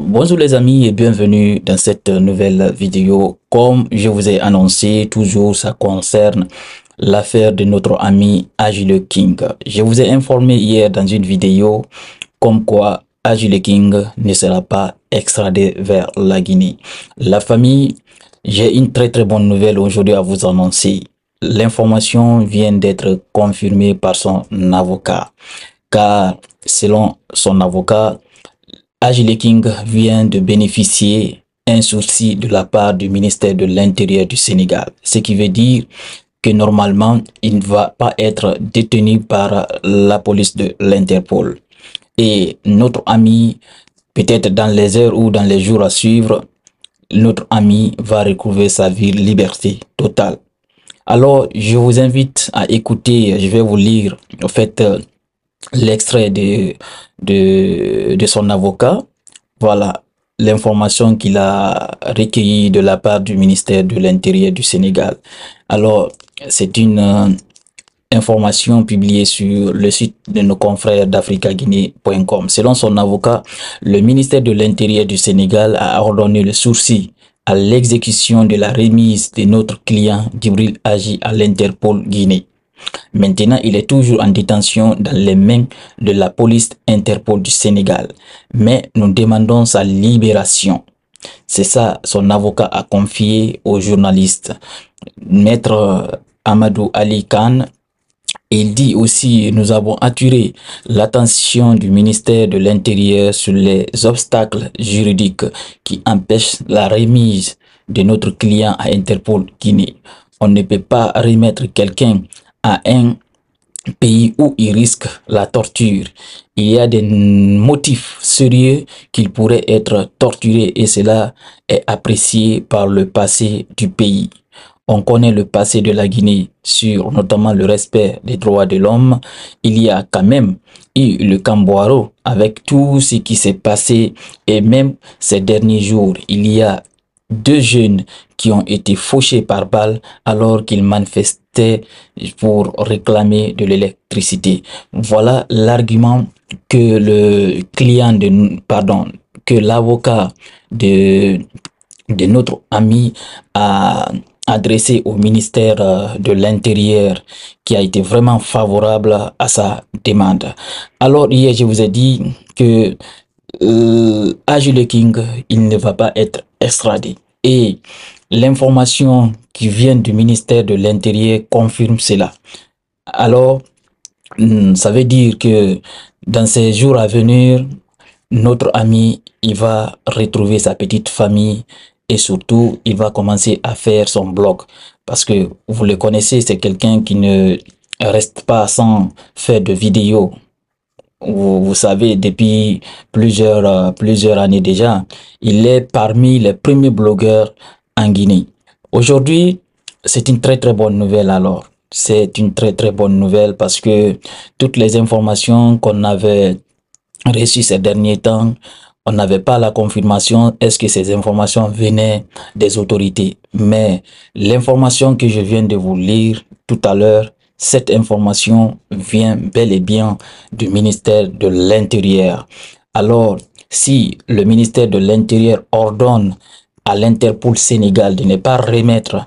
Bonjour les amis et bienvenue dans cette nouvelle vidéo. Comme je vous ai annoncé, toujours ça concerne l'affaire de notre ami Agile King. Je vous ai informé hier dans une vidéo comme quoi Agile King ne sera pas extradé vers la Guinée. La famille, j'ai une très très bonne nouvelle aujourd'hui à vous annoncer. L'information vient d'être confirmée par son avocat car selon son avocat, Agile King vient de bénéficier un sourcil de la part du ministère de l'Intérieur du Sénégal, ce qui veut dire que normalement, il ne va pas être détenu par la police de l'Interpol. Et notre ami, peut-être dans les heures ou dans les jours à suivre, notre ami va retrouver sa vie liberté totale. Alors, je vous invite à écouter, je vais vous lire, en fait, euh, l'extrait de, de, de son avocat. Voilà l'information qu'il a recueillie de la part du ministère de l'Intérieur du Sénégal. Alors, c'est une euh, information publiée sur le site de nos confrères d'africaguinée.com. Selon son avocat, le ministère de l'Intérieur du Sénégal a ordonné le sourcil à l'exécution de la remise de notre client Djibril Agi à l'Interpol Guinée. Maintenant, il est toujours en détention dans les mains de la police Interpol du Sénégal. Mais nous demandons sa libération. C'est ça, son avocat a confié au journalistes. Maître Amadou Ali Khan, il dit aussi, nous avons attiré l'attention du ministère de l'Intérieur sur les obstacles juridiques qui empêchent la remise de notre client à Interpol Guinée. On ne peut pas remettre quelqu'un un pays où il risque la torture. Il y a des motifs sérieux qu'il pourrait être torturé et cela est apprécié par le passé du pays. On connaît le passé de la Guinée sur notamment le respect des droits de l'homme. Il y a quand même eu le Camboaro avec tout ce qui s'est passé et même ces derniers jours, il y a deux jeunes qui ont été fauchés par balles alors qu'ils manifestaient pour réclamer de l'électricité. Voilà l'argument que le client de, pardon, que l'avocat de, de notre ami a adressé au ministère euh, de l'Intérieur qui a été vraiment favorable à sa demande. Alors hier, je vous ai dit que euh, King, il ne va pas être et l'information qui vient du ministère de l'Intérieur confirme cela. Alors, hmm, ça veut dire que dans ces jours à venir, notre ami, il va retrouver sa petite famille et surtout, il va commencer à faire son blog. Parce que vous le connaissez, c'est quelqu'un qui ne reste pas sans faire de vidéos vous, savez, depuis plusieurs, euh, plusieurs années déjà, il est parmi les premiers blogueurs en Guinée. Aujourd'hui, c'est une très très bonne nouvelle alors. C'est une très très bonne nouvelle parce que toutes les informations qu'on avait reçues ces derniers temps, on n'avait pas la confirmation est-ce que ces informations venaient des autorités. Mais l'information que je viens de vous lire tout à l'heure cette information vient bel et bien du ministère de l'Intérieur. Alors, si le ministère de l'Intérieur ordonne à l'Interpol Sénégal de ne pas remettre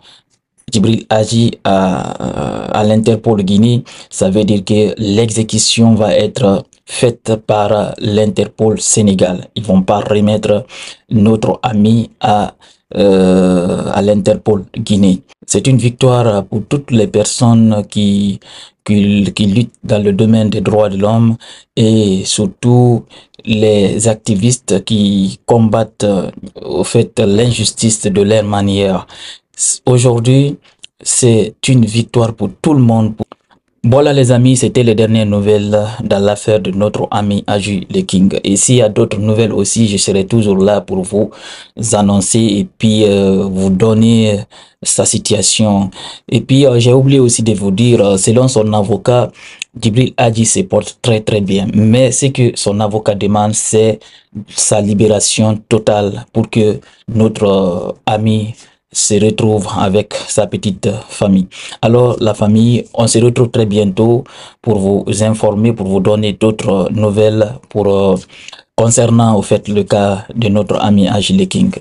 Djibril agi à, à l'Interpol Guinée, ça veut dire que l'exécution va être faite par l'Interpol Sénégal. Ils vont pas remettre notre ami à euh, à l'Interpol Guinée. C'est une victoire pour toutes les personnes qui, qui, qui luttent dans le domaine des droits de l'homme et surtout les activistes qui combattent euh, au fait l'injustice de leur manière. Aujourd'hui, c'est une victoire pour tout le monde. Voilà les amis, c'était les dernières nouvelles dans l'affaire de notre ami Aju Le King. Et s'il y a d'autres nouvelles aussi, je serai toujours là pour vous annoncer et puis euh, vous donner euh, sa situation. Et puis euh, j'ai oublié aussi de vous dire, selon son avocat, Djibril Hadji se porte très très bien. Mais ce que son avocat demande, c'est sa libération totale pour que notre ami se retrouve avec sa petite famille. Alors la famille, on se retrouve très bientôt pour vous informer, pour vous donner d'autres nouvelles pour euh, concernant au fait le cas de notre ami Agile King.